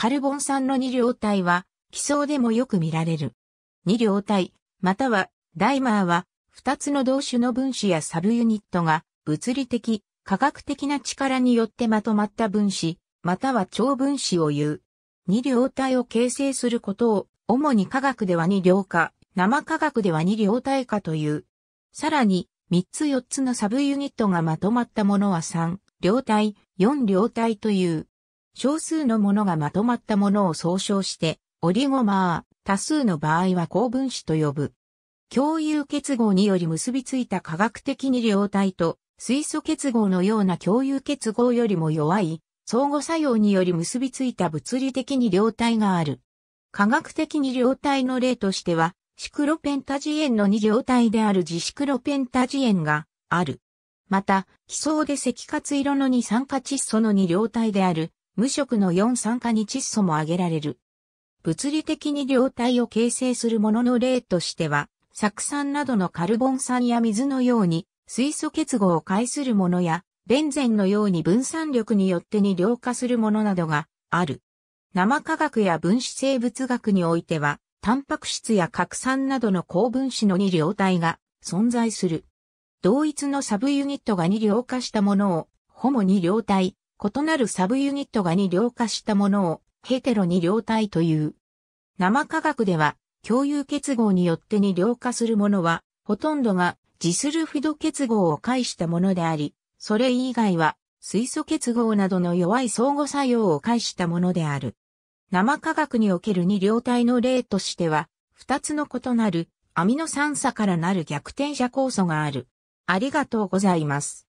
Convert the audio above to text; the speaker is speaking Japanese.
カルボン酸の二両体は、気相でもよく見られる。二両体、または、ダイマーは、二つの同種の分子やサブユニットが、物理的、科学的な力によってまとまった分子、または超分子を言う。二両体を形成することを、主に科学では二量化、生科学では二両体化という。さらに、三つ四つのサブユニットがまとまったものは三、両体、四両体という。少数のものがまとまったものを総称して、オリゴマー、多数の場合は高分子と呼ぶ。共有結合により結びついた化学的に両体と、水素結合のような共有結合よりも弱い、相互作用により結びついた物理的に両体がある。科学的に両体の例としては、シクロペンタジエンの2両体であるジシクロペンタジエンがある。また、基層で赤活色の二酸化窒素の2両体である無色の4酸化に窒素も挙げられる。物理的に両体を形成するものの例としては、酢酸などのカルボン酸や水のように水素結合を介するものや、ベンゼンのように分散力によってに量化するものなどがある。生化学や分子生物学においては、タンパク質や核酸などの高分子の二両体が存在する。同一のサブユニットが二量化したものを、ホモ二両体、異なるサブユニットが二量化したものをヘテロ二量体という。生化学では共有結合によって二量化するものはほとんどがジスルフィド結合を介したものであり、それ以外は水素結合などの弱い相互作用を介したものである。生化学における二量体の例としては、二つの異なるアミノ酸鎖からなる逆転者酵素がある。ありがとうございます。